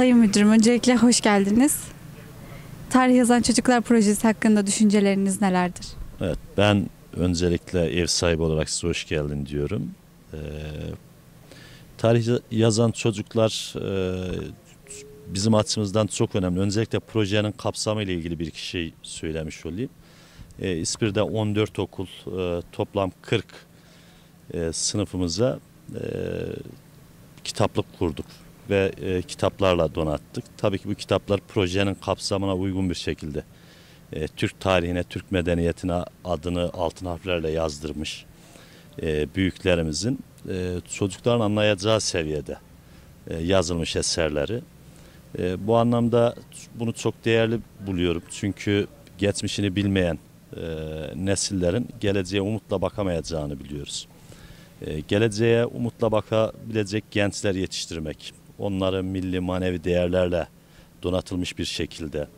Sayın Müdürüm öncelikle hoş geldiniz. Tarih Yazan Çocuklar Projesi hakkında düşünceleriniz nelerdir? Evet ben öncelikle ev sahibi olarak size hoş geldin diyorum. Ee, tarih yazan çocuklar e, bizim açımızdan çok önemli. Öncelikle projenin kapsamı ile ilgili bir iki şey söylemiş olayım. E, İspir'de 14 okul e, toplam 40 e, sınıfımıza e, kitaplık kurduk ve e, kitaplarla donattık. Tabii ki bu kitaplar projenin kapsamına uygun bir şekilde e, Türk tarihine, Türk medeniyetine adını altın harflerle yazdırmış e, büyüklerimizin e, çocukların anlayacağı seviyede e, yazılmış eserleri. E, bu anlamda bunu çok değerli buluyorum. Çünkü geçmişini bilmeyen e, nesillerin geleceğe umutla bakamayacağını biliyoruz. E, geleceğe umutla bakabilecek gençler yetiştirmek onları milli manevi değerlerle donatılmış bir şekilde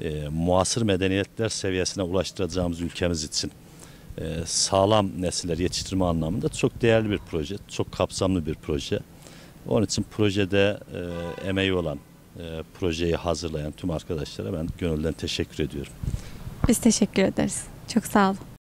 e, muasır medeniyetler seviyesine ulaştıracağımız ülkemiz için e, sağlam nesiller yetiştirme anlamında çok değerli bir proje, çok kapsamlı bir proje. Onun için projede e, emeği olan, e, projeyi hazırlayan tüm arkadaşlara ben gönülden teşekkür ediyorum. Biz teşekkür ederiz. Çok sağ olun.